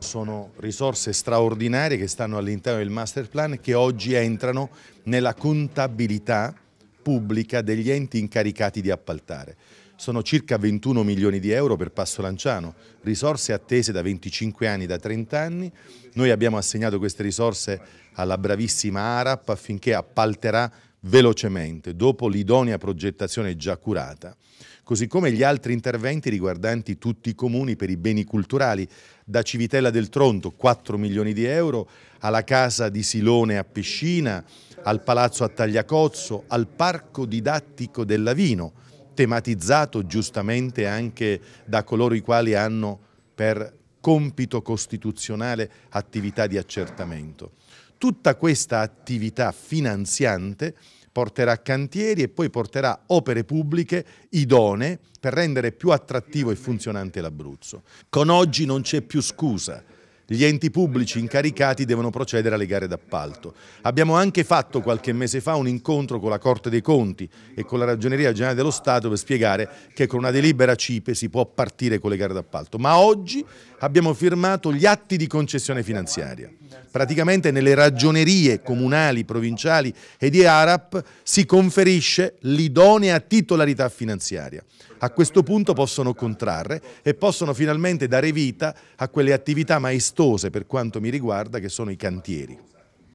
Sono risorse straordinarie che stanno all'interno del master plan che oggi entrano nella contabilità pubblica degli enti incaricati di appaltare. Sono circa 21 milioni di euro per Passo Lanciano, risorse attese da 25 anni, da 30 anni. Noi abbiamo assegnato queste risorse alla bravissima ARAP affinché appalterà velocemente, dopo l'idonea progettazione già curata, così come gli altri interventi riguardanti tutti i comuni per i beni culturali, da Civitella del Tronto 4 milioni di euro, alla casa di Silone a Piscina, al palazzo a Tagliacozzo, al parco didattico del Lavino, tematizzato giustamente anche da coloro i quali hanno per compito costituzionale attività di accertamento. Tutta questa attività finanziante porterà cantieri e poi porterà opere pubbliche idonee per rendere più attrattivo e funzionante l'Abruzzo. Con oggi non c'è più scusa gli enti pubblici incaricati devono procedere alle gare d'appalto. Abbiamo anche fatto qualche mese fa un incontro con la Corte dei Conti e con la Ragioneria Generale dello Stato per spiegare che con una delibera CIPE si può partire con le gare d'appalto. Ma oggi abbiamo firmato gli atti di concessione finanziaria. Praticamente nelle ragionerie comunali, provinciali e di ARAP si conferisce l'idonea titolarità finanziaria. A questo punto possono contrarre e possono finalmente dare vita a quelle attività maestose per quanto mi riguarda che sono i cantieri.